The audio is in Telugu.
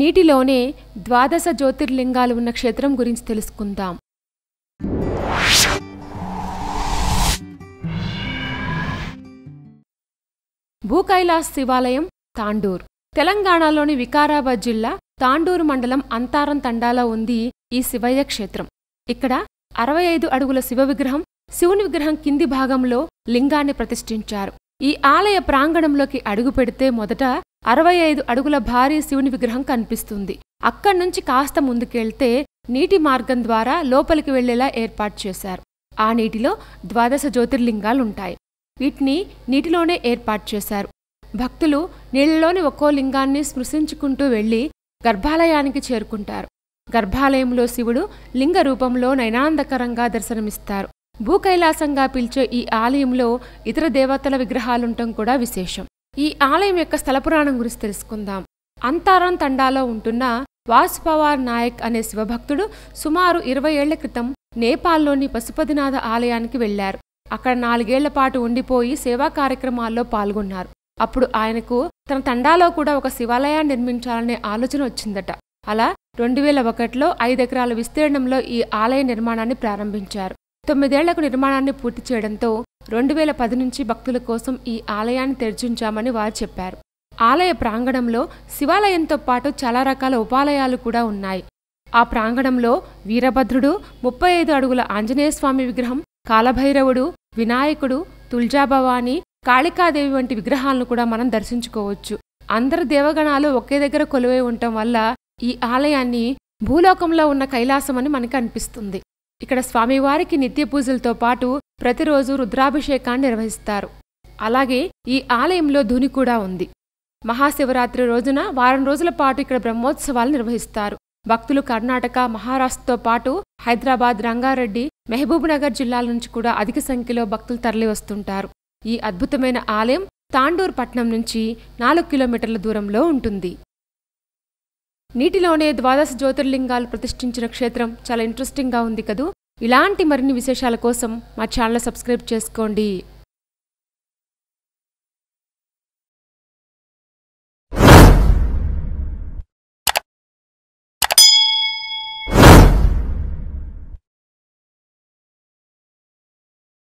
నీటిలోనే ద్వాదశ జ్యోతిర్లింగాలు ఉన్న క్షేత్రం గురించి తెలుసుకుందాం భూకైలాస్ శివాలయం తాండూర్ తెలంగాణలోని వికారాబాద్ జిల్లా తాండూరు మండలం అంతారం తండాలో ఉంది ఈ శివయ్య క్షేత్రం ఇక్కడ అరవై ఐదు అడుగుల శివ విగ్రహం శివుని విగ్రహం కింది భాగంలో లింగాన్ని ప్రతిష్ఠించారు ఈ ఆలయ ప్రాంగణంలోకి అడుగు పెడితే మొదట అరవై ఐదు అడుగుల భారీ శివుని విగ్రహం కనిపిస్తుంది అక్కడి నుంచి కాస్త ముందుకెళ్తే నీటి మార్గం ద్వారా లోపలికి వెళ్లేలా ఏర్పాటు చేశారు ఆ నీటిలో ద్వాదశ జ్యోతిర్లింగాలుంటాయి వీటిని నీటిలోనే ఏర్పాటు చేశారు భక్తులు నీళ్లలోని ఒక్కో లింగాన్ని స్పృశించుకుంటూ వెళ్ళి గర్భాలయానికి చేరుకుంటారు గర్భాలయంలో శివుడు లింగ రూపంలో నైనాందకరంగా దర్శనమిస్తారు భూకైలాసంగా పిలిచే ఈ ఆలయంలో ఇతర దేవతల విగ్రహాలుంటం కూడా విశేషం ఈ ఆలయం యొక్క స్థలపురాణం గురించి తెలుసుకుందాం అంతారం తండాలో ఉంటున్న వాసుపవార్ నాయక్ అనే శివభక్తుడు సుమారు ఇరవై ఏళ్ల క్రితం నేపాల్లోని పశుపతినాథ ఆలయానికి వెళ్లారు అక్కడ నాలుగేళ్ల పాటు ఉండిపోయి సేవా కార్యక్రమాల్లో పాల్గొన్నారు అప్పుడు ఆయనకు తన తండాలో కూడా ఒక శివాలయాన్ని నిర్మించాలనే ఆలోచన వచ్చిందట అలా రెండు వేల ఒకటిలో ఎకరాల విస్తీర్ణంలో ఈ ఆలయ నిర్మాణాన్ని ప్రారంభించారు తొమ్మిదేళ్లకు నిర్మాణాన్ని పూర్తి చేయడంతో రెండు వేల పది నుంచి భక్తుల కోసం ఈ ఆలయాన్ని తెరిచించామని వారు చెప్పారు ఆలయ ప్రాంగణంలో శివాలయంతో పాటు చాలా రకాల ఉపాలయాలు కూడా ఉన్నాయి ఆ ప్రాంగణంలో వీరభద్రుడు ముప్పై ఐదు అడుగుల ఆంజనేయ స్వామి విగ్రహం కాలభైరవుడు వినాయకుడు తుల్జాభవాని కాళికాదేవి వంటి విగ్రహాలను కూడా మనం దర్శించుకోవచ్చు అందరు దేవగణాలు ఒకే దగ్గర కొలువై ఉండటం వల్ల ఈ ఆలయాన్ని భూలోకంలో ఉన్న కైలాసం అని మనకు అనిపిస్తుంది ఇక్కడ స్వామివారికి నిత్య పూజలతో పాటు ప్రతిరోజు రుద్రాభిషేకాన్ని నిర్వహిస్తారు అలాగే ఈ ఆలయంలో ధుని కూడా ఉంది మహాశివరాత్రి రోజున వారం రోజుల పాటు ఇక్కడ బ్రహ్మోత్సవాలు నిర్వహిస్తారు భక్తులు కర్ణాటక మహారాష్ట్రతో పాటు హైదరాబాద్ రంగారెడ్డి మహబూబ్నగర్ జిల్లాల నుంచి కూడా అధిక సంఖ్యలో భక్తులు తరలివస్తుంటారు ఈ అద్భుతమైన ఆలయం తాండూర్ పట్నం నుంచి నాలుగు కిలోమీటర్ల దూరంలో ఉంటుంది నీటిలోనే ద్వాదశ జ్యోతిర్లింగాలు ప్రతిష్ఠించిన క్షేత్రం చాలా ఇంట్రెస్టింగ్గా ఉంది కదూ ఇలాంటి మరిన్ని విశేషాల కోసం మా ఛానల్ సబ్స్క్రైబ్ చేసుకోండి